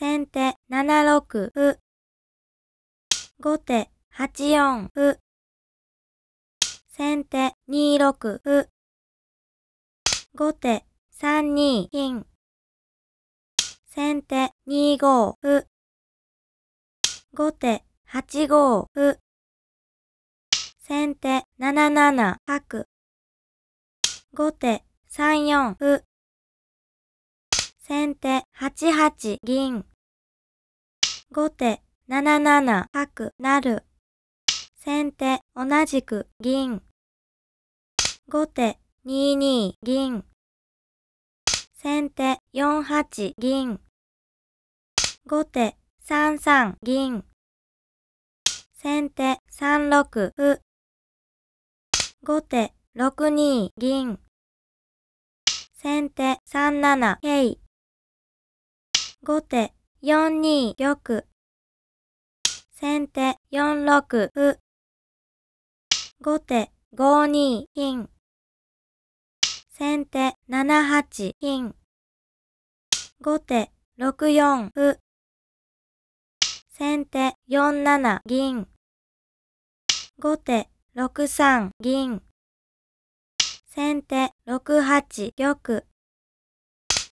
先手7六歩。後手8四歩。先手2六歩。後手3二金。先手2五歩。後手8五歩。先手7七角。後手3四歩。先手8八銀。後手7七角成。先手同じく銀。後手2二銀。先手4八銀。後手3三銀。先手3六歩。後手6二銀。先手3七桂。後手4二玉。先手4六歩。後手5二金。先手7八金。後手6四歩。先手4七銀。後手6三銀。先手6八玉。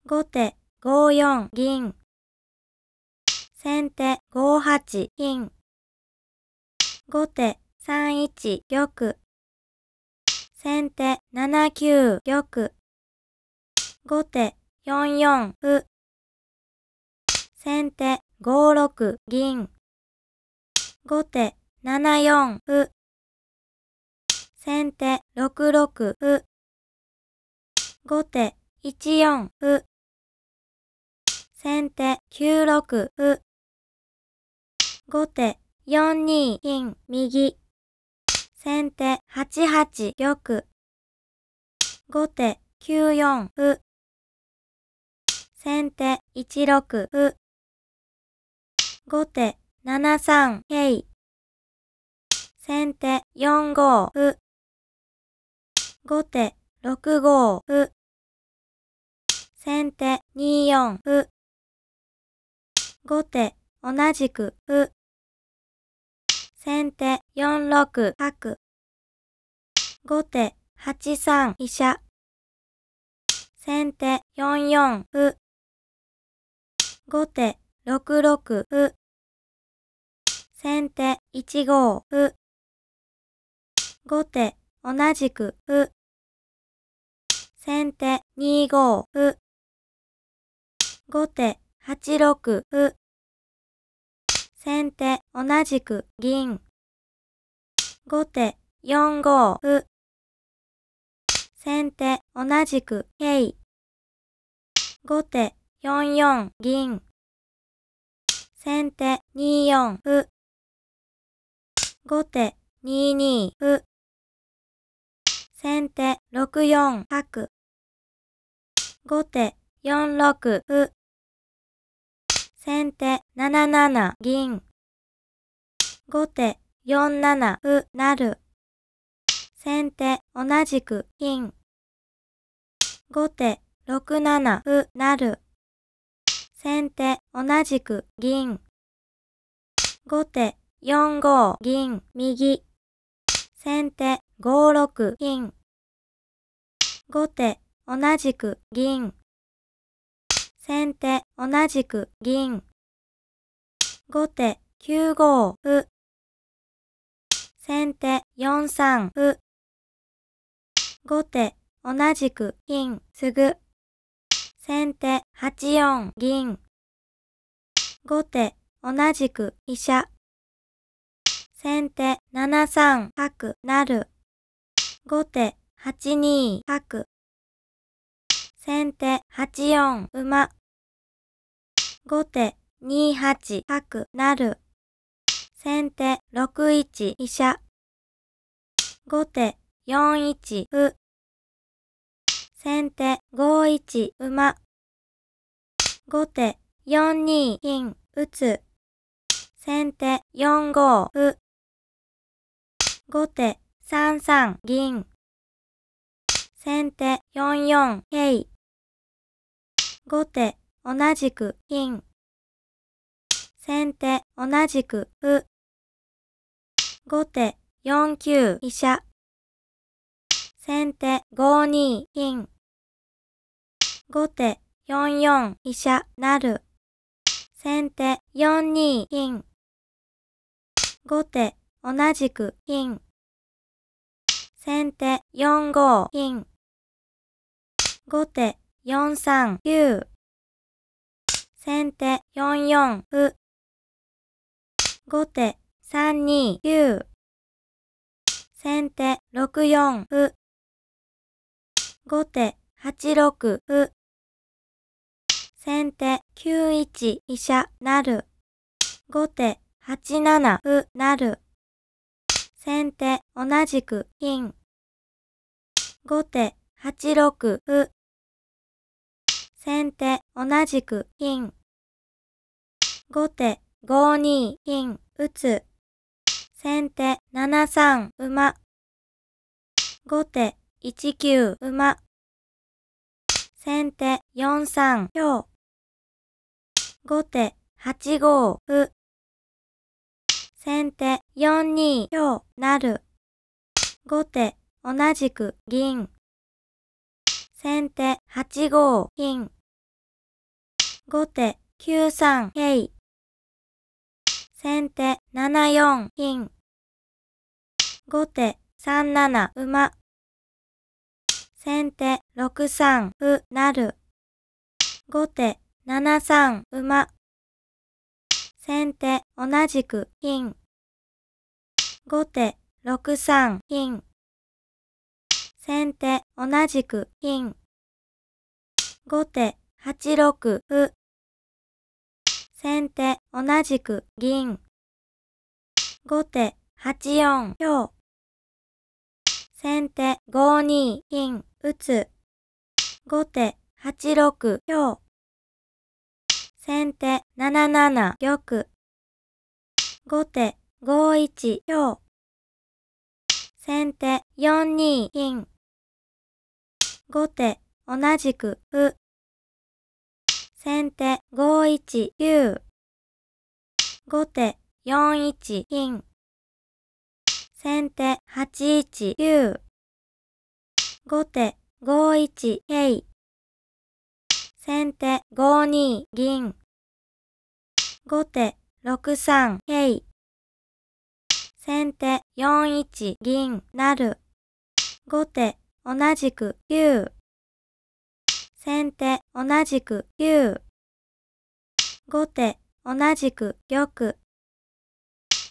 後手5四銀。先手5八金。後手3一玉。先手7九玉。後手4四歩。先手5六銀。後手7四歩。先手6六歩。後手1四歩。先手9六歩。後手4二金右。先手8八玉。後手9四歩。先手1六歩。後手7三桂。先手4五歩。後手6五歩。先手2四歩。後手同じく、う。先手4六角。後手8三飛車。先手4四う。後手6六う。先手1五う。後手同じくう。先手2五う。後手8六う。先手同じく銀。後手4五先手同じく桂。後手4四銀。先手2四歩。後手2二歩。先手6四角。後手4六歩。先手7七銀。後手4七歩成。先手同じく金。後手6七歩成。先手同じく銀。後手4五銀右。先手5六金。後手同じく銀先手同じく銀。後手9五歩。先手4三歩。後手同じく金すぐ。先手8四銀。後手同じく飛車。先手7三角なる。後手8二角。先手8四馬。後手2八角成。先手6一飛車。後手4一歩。先手5一馬。後手4二金打つ。先手4五歩。後手3三銀。先手4四桂。後手、同じく金。先手、同じく歩。後手、四九飛車。先手、五二金。後手、四四飛車、なる。先手、四二金。後手、同じく金。先手、四五金。後手、4 3九。先手44歩後手3 2九。先手64歩後手86歩先手91飛車なる後手8七歩なる先手同じく金後手8六歩先手同じく金。後手5二金打つ。先手7三馬。後手1九馬。先手4三強。後手8五歩。先手4二強なる。後手同じく銀。先手8五金。後手9 3桂。先手7四金。後手3七馬。先手6三歩成。後手7三馬。先手同じく金。後手6三金。先手同じく金。後手8六歩。先手同じく銀。後手8四強。先手5二金打つ。後手8六強。先手7七玉。後手5一強。先手4二金。後手同じく歩。先手5一九。後手4一金先手8一九。後手5一平。先手5二銀後手6三平。先手4一銀なる後手同じく9先手同じく9。後手同じく玉。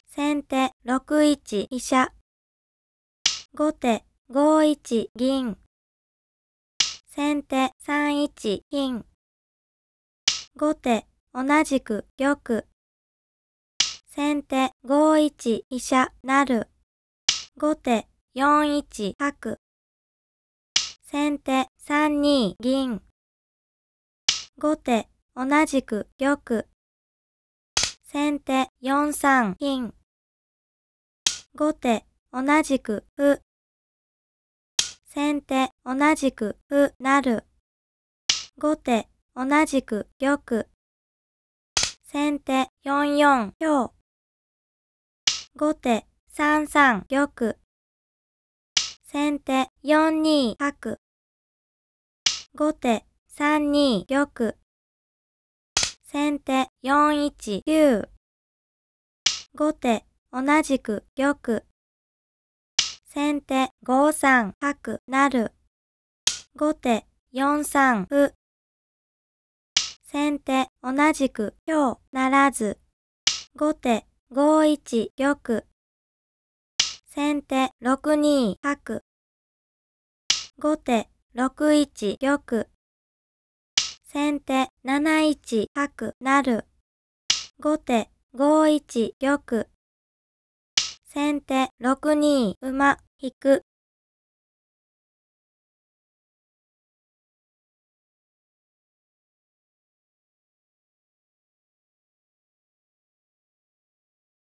先手6一飛車。後手5一銀。先手3一金。後手同じく玉。先手5一飛車なる。後手4一白。先手3二銀。後手同じく玉。先手4三金。後手同じく歩。先手同じく歩なる。後手同じく玉。先手4四強。後手3三玉。先手4二角。後手3二玉。先手4一竜。後手同じく玉。先手5三角なる。後手4三歩。先手同じく今日ならず。後手5一玉。先手6二角。後手6一玉。先手7一角成。後手5一玉。先手6二馬引く。